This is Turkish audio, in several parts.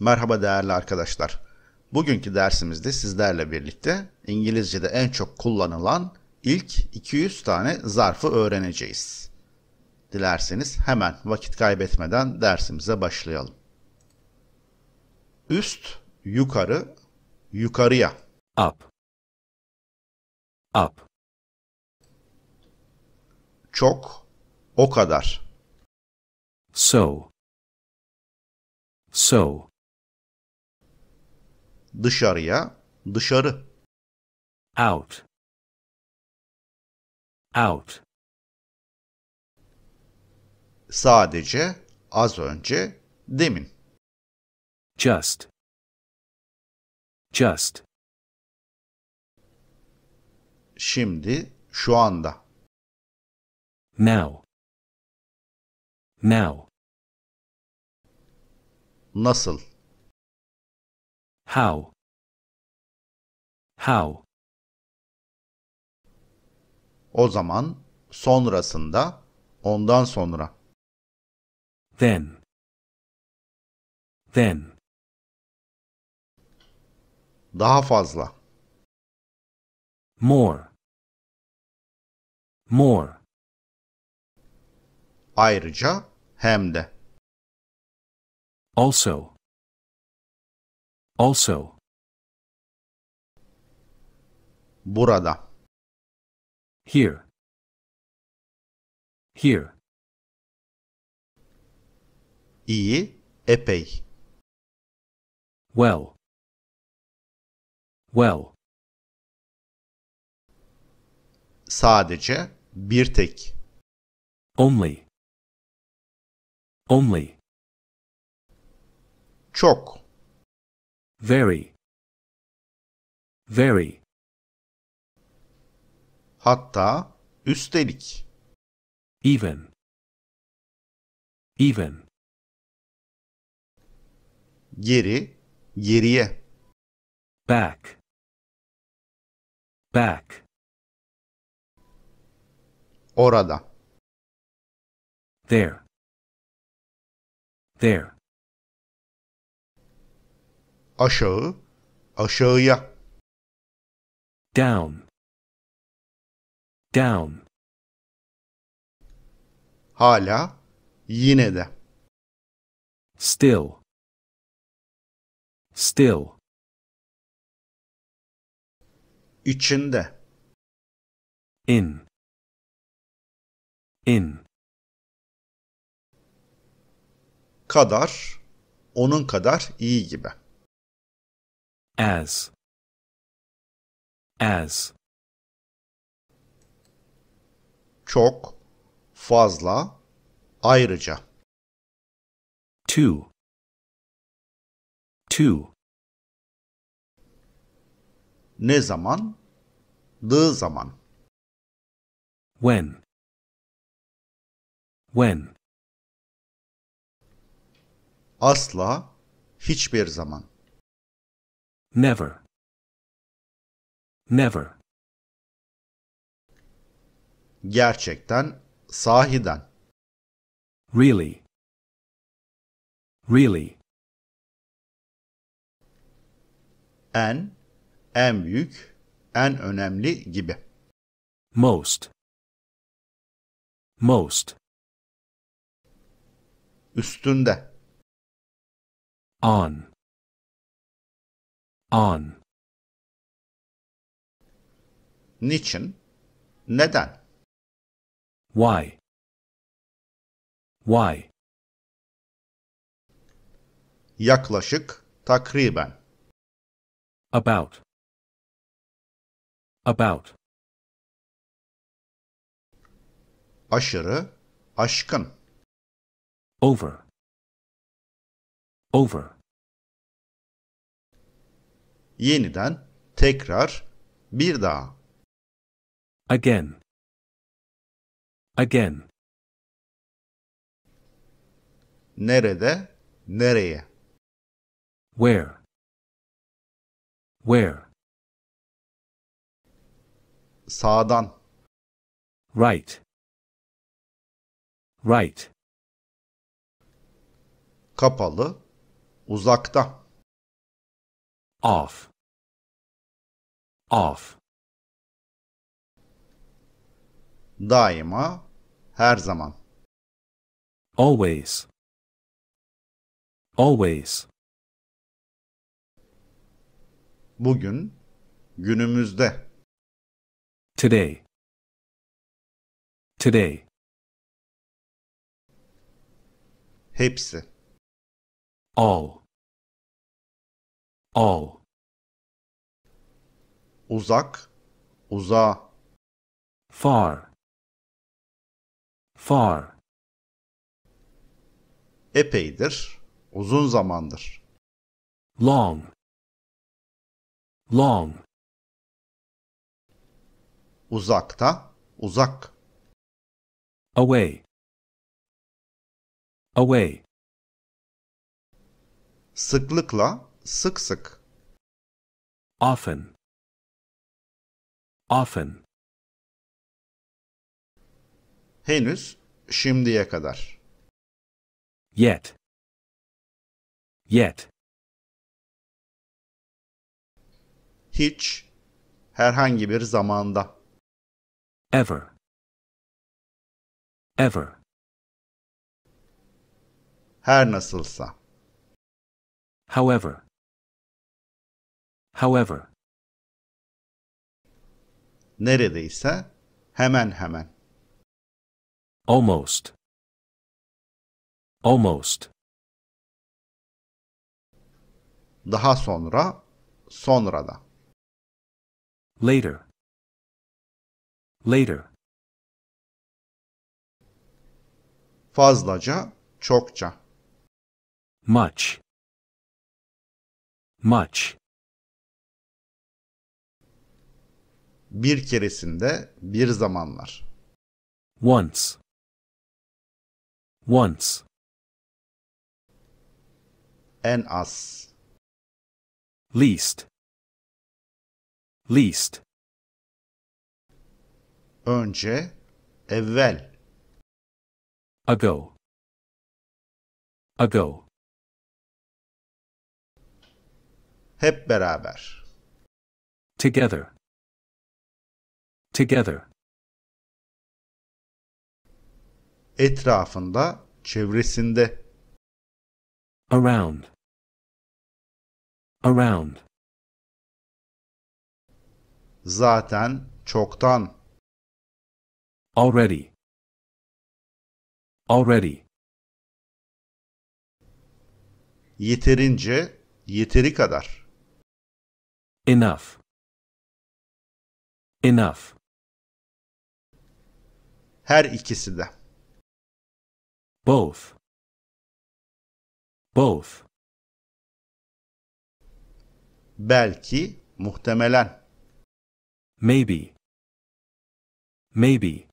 Merhaba değerli arkadaşlar. Bugünkü dersimizde sizlerle birlikte İngilizce'de en çok kullanılan ilk 200 tane zarfı öğreneceğiz. Dilerseniz hemen vakit kaybetmeden dersimize başlayalım. Üst, yukarı, yukarıya. Up. Up. Çok, o kadar. So. So dışarıya, dışarı. Out. Out. Sadece, az önce, demin. Just. Just. Şimdi, şu anda. Now. Now. Nasıl? How? How? O zaman sonrasında ondan sonra. Then. Then. Daha fazla. More. More. Ayrıca hem de. Also. Also. Burada. Here. Here. İyi, epey. Well. Well. Sadece bir tek. Only. Only. Çok. Very. Very. Hatta üstelik. Even. Even. Geri, geriye. Back. Back. Orada. There. There aşağı, aşağıya. Down. Down. Hala, yine de. Still. Still. İçinde. In. In. Kadar, onun kadar iyi gibi as as çok fazla ayrıca two two ne zaman the zaman when when asla hiçbir zaman Never. Never. Gerçekten, sahiden. Really. Really. En, en büyük, en önemli gibi. Most. Most. Üstünde. On. On. Niçin? Neden? Why? Why? Yaklaşık, takriben. About. About. Aşırı, aşkın. Over. Over yeniden, tekrar, bir daha. Again. Again. Nerede, nereye? Where? Where? Sağdan. Right. Right. Kapalı, uzakta off off daima her zaman always always bugün günümüzde today today hepsi all all uzak, uza, Far, far. Epeydir, uzun zamandır. Long, long. Uzakta, uzak. Away, away. Sıklıkla, sık sık. Often, often. Henüz, şimdiye kadar. Yet. Yet. Hiç, herhangi bir zamanda. Ever. Ever. Her nasılsa. However. However neredeyse hemen hemen. Almost. Almost. Daha sonra, sonra da. Later. Later. Fazlaca, çokça. Much. Much. Bir keresinde bir zamanlar. Once. Once. En az. Least. Least. Önce, evvel. Ago. Ago. Hep beraber. Together. Together. Etrafında, çevresinde. Around. Around. Zaten, çoktan. Already. Already. Yeterince, yeteri kadar. Enough. Enough. Her ikisi de. Both. Both. Belki, muhtemelen. Maybe. Maybe.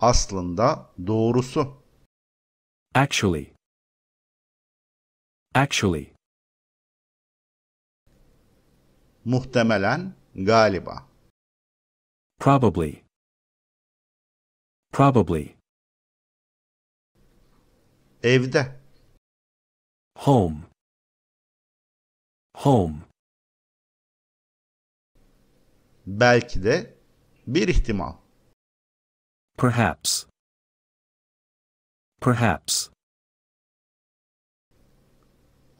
Aslında, doğrusu. Actually. Actually. Muhtemelen, galiba. Probably. Probably. Evde. Home. Home. Belki de bir ihtimal. Perhaps. Perhaps.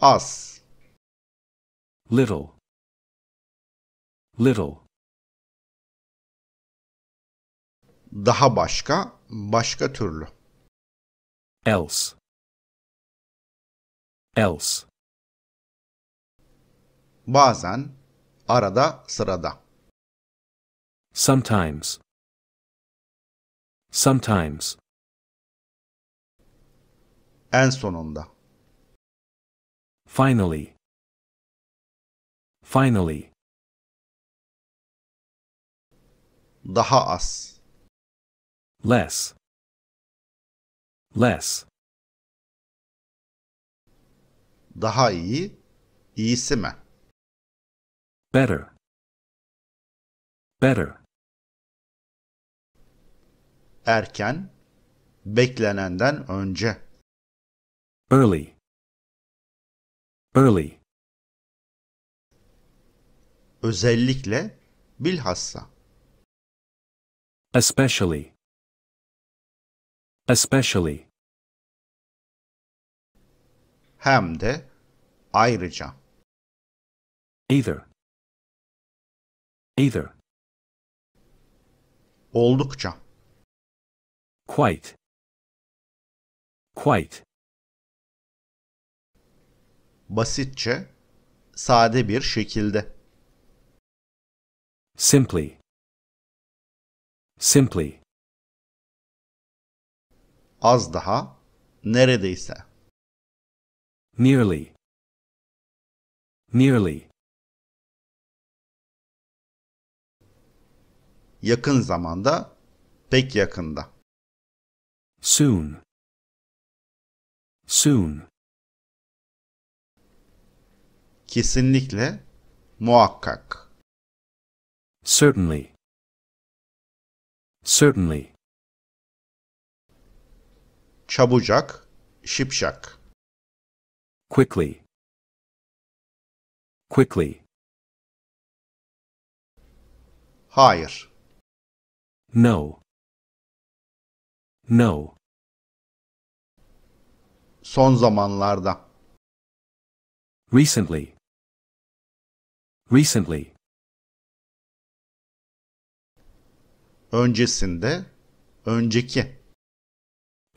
Az. Little. Little. daha başka, başka türlü. Else. Else. Bazen, arada, sırada. Sometimes. Sometimes. En sonunda. Finally. Finally. Daha az less less daha iyi iyisi mi better better erken beklenenden önce early early özellikle bilhassa especially Especially. Hem de ayrıca. Either. Either. Oldukça. Quite. Quite. Basitçe, sade bir şekilde. Simply. Simply az daha, neredeyse. Nearly. Nearly. Yakın zamanda, pek yakında. Soon. Soon. Kesinlikle, muhakkak. Certainly. Certainly çabucak, şipşak. Quickly. Quickly. Hayır. No. No. Son zamanlarda. Recently. Recently. Öncesinde, önceki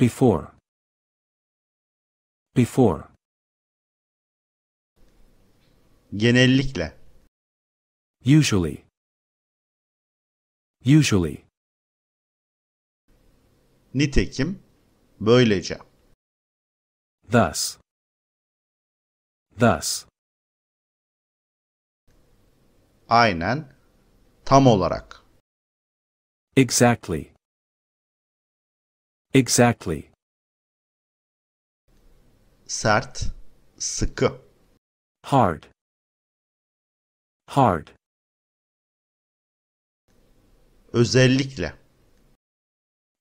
before before genellikle usually usually nitekim böylece thus thus aynen tam olarak exactly Exactly. Sert, sıkı. Hard. Hard. Özellikle.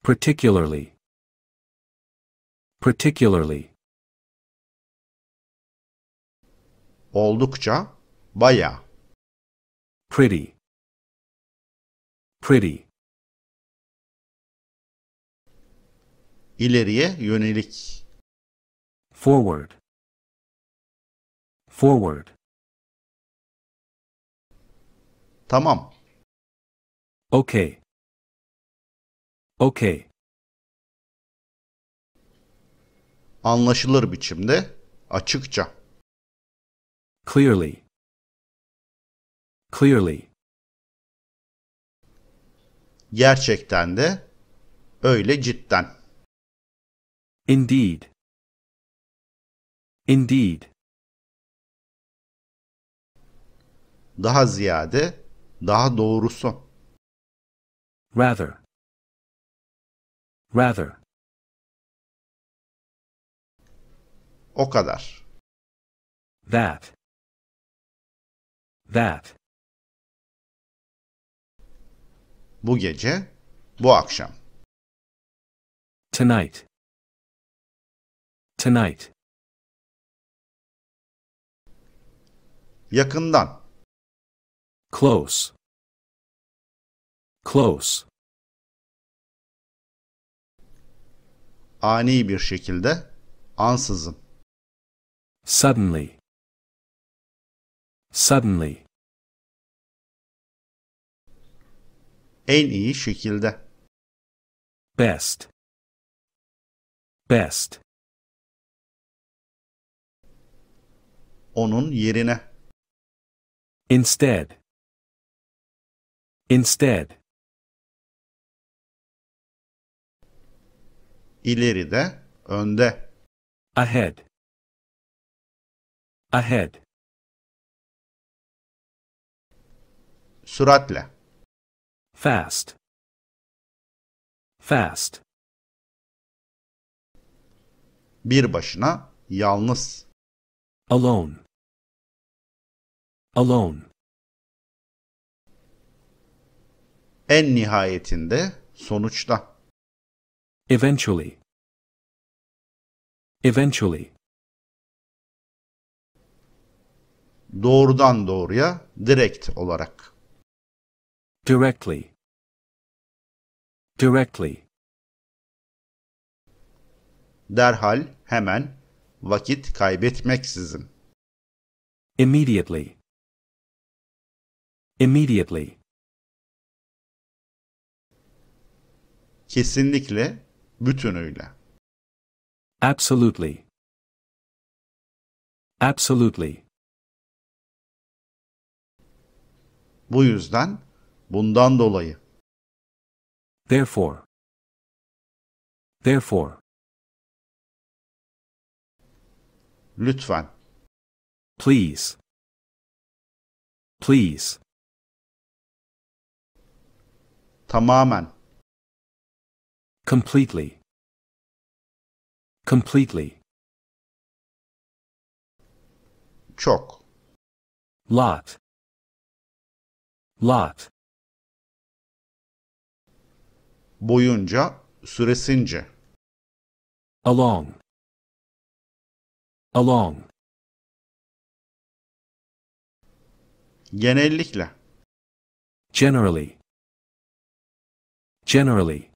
Particularly. Particularly. Oldukça, baya. Pretty. Pretty. ileriye yönelik. Forward. Forward. Tamam. Okay. Okay. Anlaşılır biçimde, açıkça. Clearly. Clearly. Gerçekten de öyle cidden. Indeed. Indeed. Daha ziyade, daha doğrusu. Rather. Rather. O kadar. That. That. Bu gece, bu akşam. Tonight tonight. Yakından. Close. Close. Ani bir şekilde, ansızın. Suddenly. Suddenly. En iyi şekilde. Best. Best. onun yerine. Instead. Instead. İleride, önde. Ahead. Ahead. Süratle. Fast. Fast. Bir başına, yalnız. Alone alone. En nihayetinde, sonuçta. Eventually. Eventually. Doğrudan doğruya, direkt olarak. Directly. Directly. Derhal, hemen, vakit kaybetmeksizin. Immediately. Immediately. Kesinlikle, bütünüyle. Absolutely. Absolutely. Bu yüzden, bundan dolayı. Therefore. Therefore. Lütfen. Please. Please. Tamamen. Completely. Completely. Çok. Lot. Lot. Boyunca, süresince. Along. Along. Genellikle. Generally. Generally.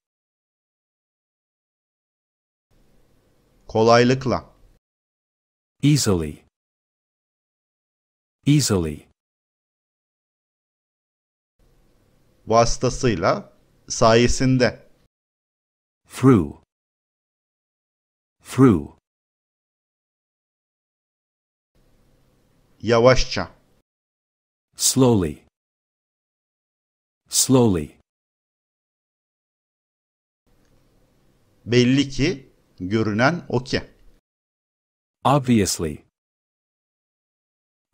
Kolaylıkla. Easily. Easily. Vasıtasıyla, sayesinde. Through. Through. Yavaşça. Slowly. Slowly. Belli ki, görünen o ki. Obviously.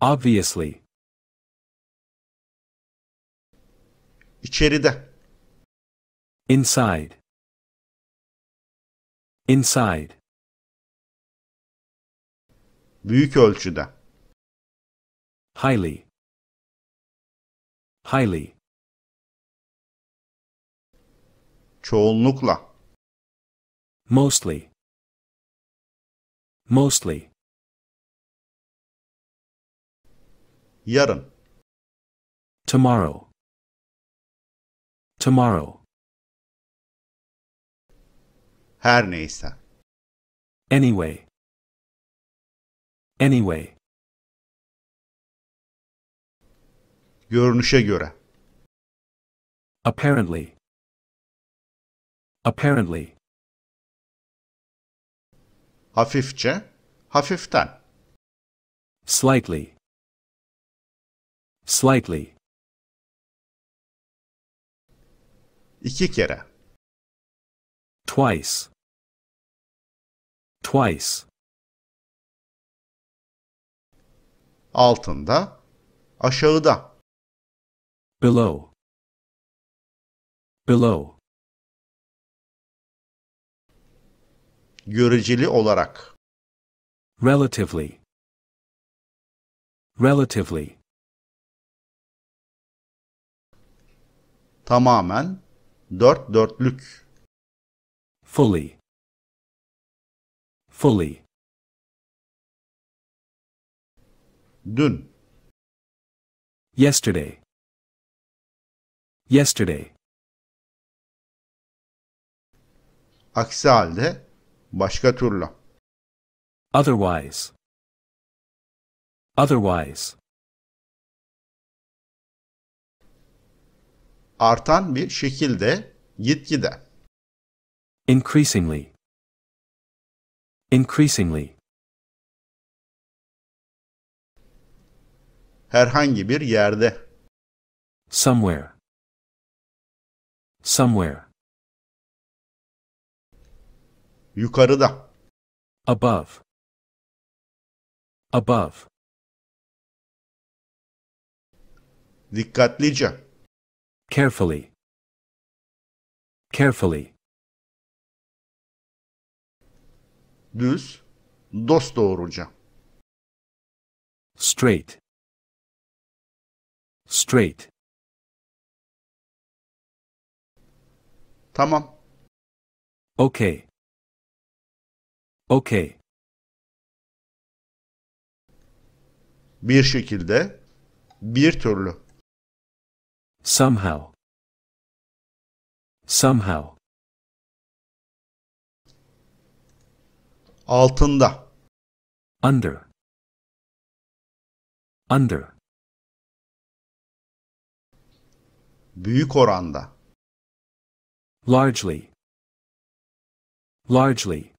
Obviously. İçeride. Inside. Inside. Büyük ölçüde. Highly. Highly. Çoğunlukla. Mostly. Mostly. Yarın. Tomorrow. Tomorrow. Her neyse. Anyway. Anyway. Görünüşe göre. Apparently. Apparently. Hafifçe, hafiften. Slightly. Slightly. İki kere. Twice. Twice. Altında, aşağıda. Below. Below. göreceli olarak. Relatively. Relatively. Tamamen, dört dörtlük. Fully. Fully. Dün. Yesterday. Yesterday. Aksi halde Başka türlü. Otherwise. Otherwise. Artan bir şekilde, gitgide. Increasingly. Increasingly. Herhangi bir yerde. Somewhere. Somewhere. Yukarıda. Above. Above. Dikkatlice. Carefully. Carefully. Düz, dost doğruca. Straight. Straight. Tamam. Okay. Okay. Bir şekilde, bir türlü. Somehow. Somehow. Altında. Under. Under. Büyük oranda. Largely. Largely.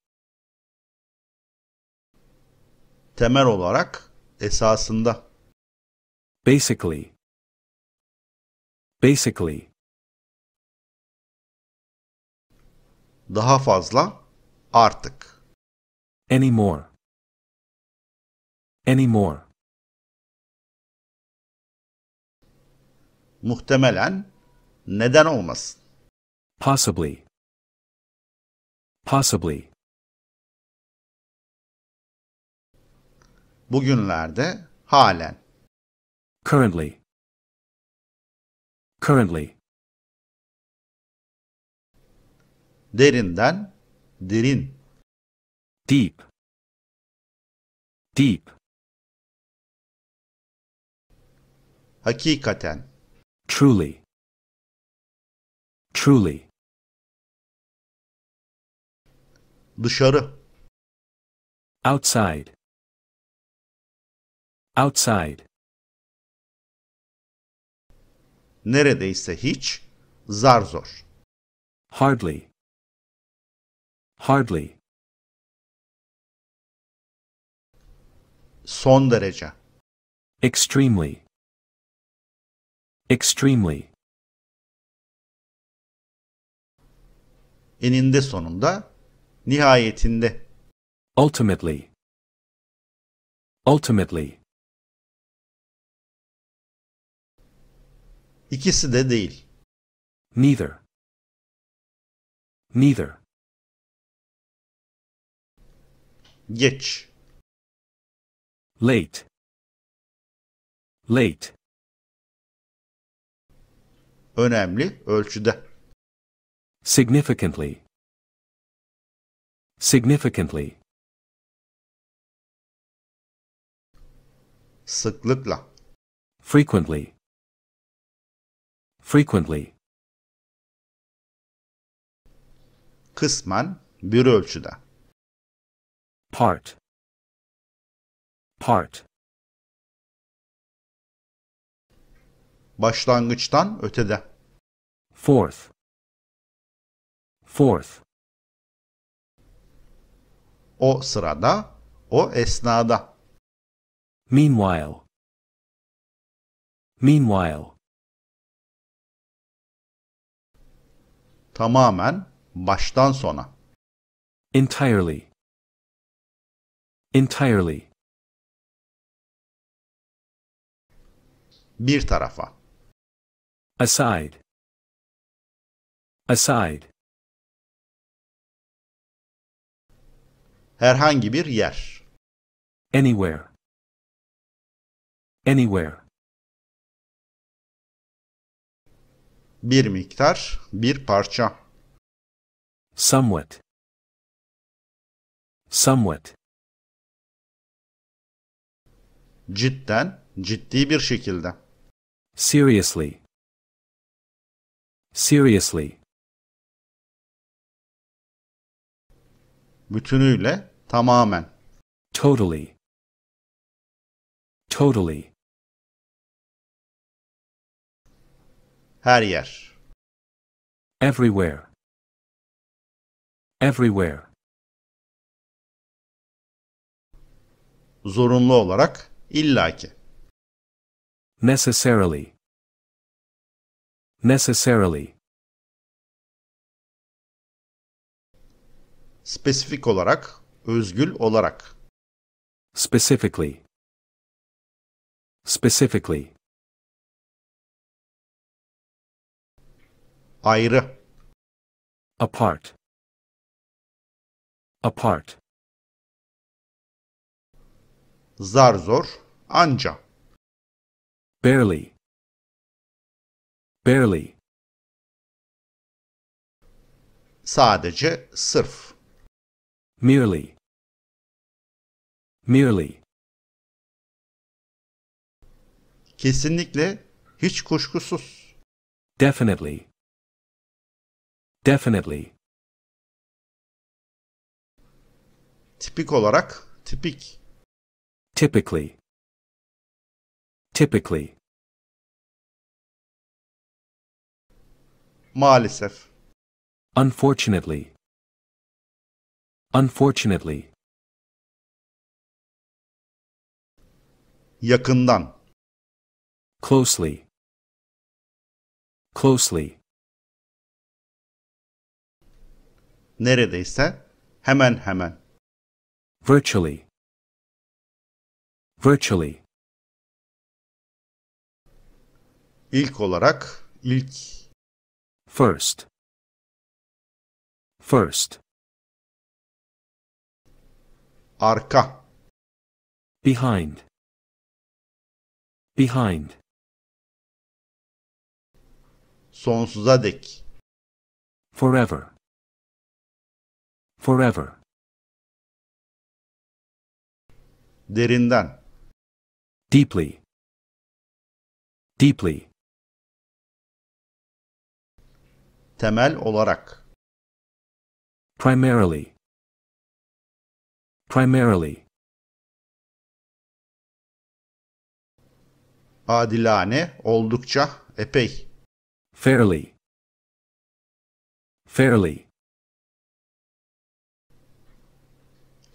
temel olarak esasında. Basically. Basically. Daha fazla artık. Anymore. Anymore. Muhtemelen neden olmasın? Possibly. Possibly. Bugünlerde halen. Currently. Currently. Derinden derin. Deep. Deep. Hakikaten. Truly. Truly. Dışarı. Outside. Outside. Neredeyse hiç, zar zor. Hardly. Hardly. Son derece. Extremely. Extremely. Eninde sonunda, nihayetinde. Ultimately. Ultimately. İkisi de değil. Neither. Neither. Geç. Late. Late. Önemli ölçüde. Significantly. Significantly. Sıklıkla. Frequently frequently. Kısman bir ölçüde. Part. Part. Başlangıçtan ötede. Fourth. Fourth. O sırada, o esnada. Meanwhile. Meanwhile. Tamamen baştan sona. Entirely. Entirely. Bir tarafa. Aside. Aside. Herhangi bir yer. Anywhere. Anywhere. bir miktar, bir parça. Somewhat. Somewhat. Cidden, ciddi bir şekilde. Seriously. Seriously. Bütünüyle, tamamen. Totally. Totally. Her yer. Everywhere. Everywhere. Zorunlu olarak illaki. Necessarily. Necessarily. Spesifik olarak, özgül olarak. Specifically. Specifically. ayrı apart apart zar zor anca barely barely sadece sırf merely merely kesinlikle hiç kuşkusuz definitely Definitely. Tipik olarak, tipik. Typically. Typically. Maalesef. Unfortunately. Unfortunately. Yakından. Closely. Closely. neredeyse hemen hemen. Virtually. Virtually. İlk olarak ilk. First. First. Arka. Behind. Behind. Sonsuza dek. Forever forever. Derinden. Deeply. Deeply. Temel olarak. Primarily. Primarily. Adilane, oldukça, epey. Fairly. Fairly.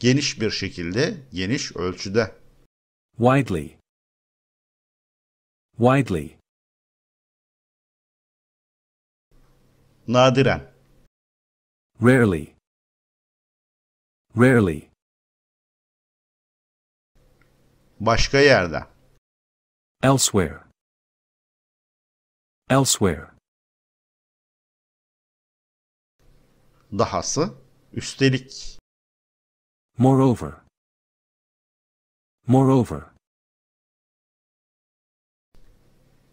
geniş bir şekilde, geniş ölçüde. Widely. Widely. Nadiren. Rarely. Rarely. Başka yerde. Elsewhere. Elsewhere. Dahası, üstelik. Moreover. Moreover.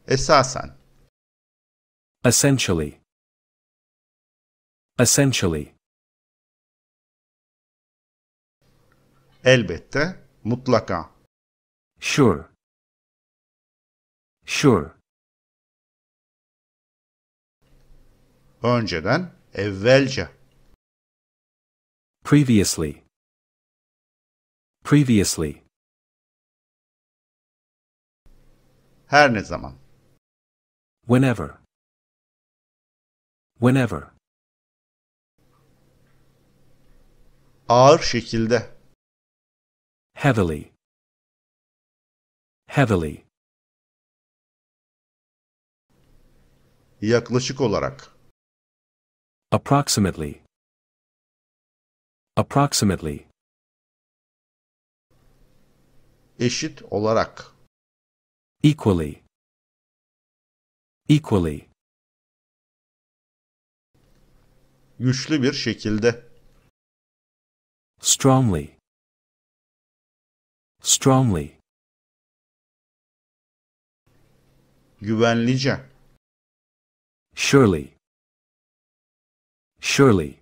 Esasen. Essentially. Essentially. Elbette, mutlaka. Sure. Sure. Önceden, evvelce. Previously. Previously. Her ne zaman. Whenever. Whenever. Ağır şekilde. Heavily. Heavily. Yaklaşık olarak. Approximately. Approximately. eşit olarak equally equally güçlü bir şekilde strongly strongly güvenlice surely surely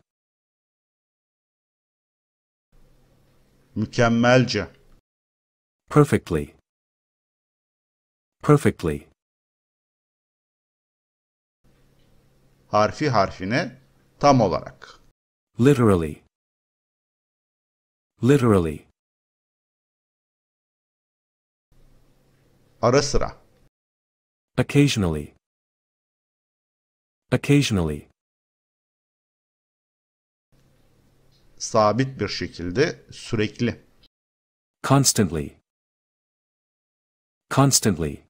mükemmelce perfectly perfectly harfi harfine tam olarak literally literally ara sıra occasionally occasionally sabit bir şekilde sürekli constantly Constantly.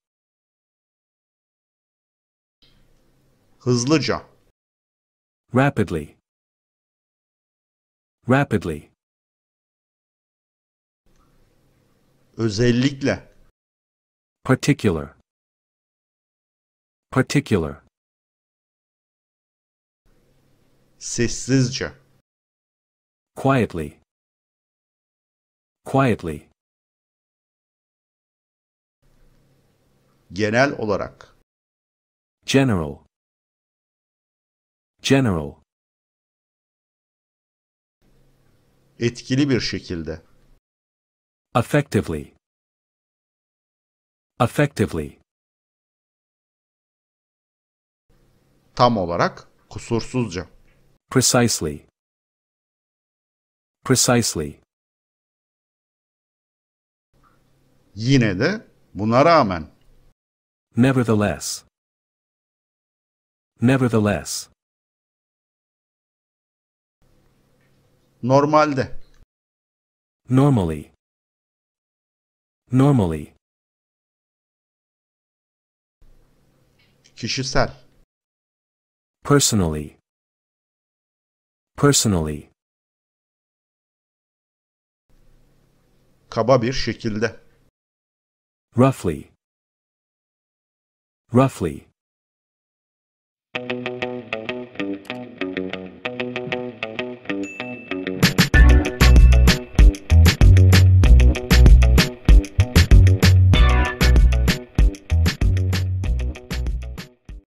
Hızlıca. Rapidly. Rapidly. Özellikle. Particular. Particular. Sessizce. Quietly. Quietly. genel olarak general general etkili bir şekilde effectively effectively tam olarak kusursuzca precisely precisely yine de buna rağmen Nevertheless. Nevertheless. Normalde. Normally. Normally. Kişisel. Personally. Personally. Kaba bir şekilde. Roughly. Roughly.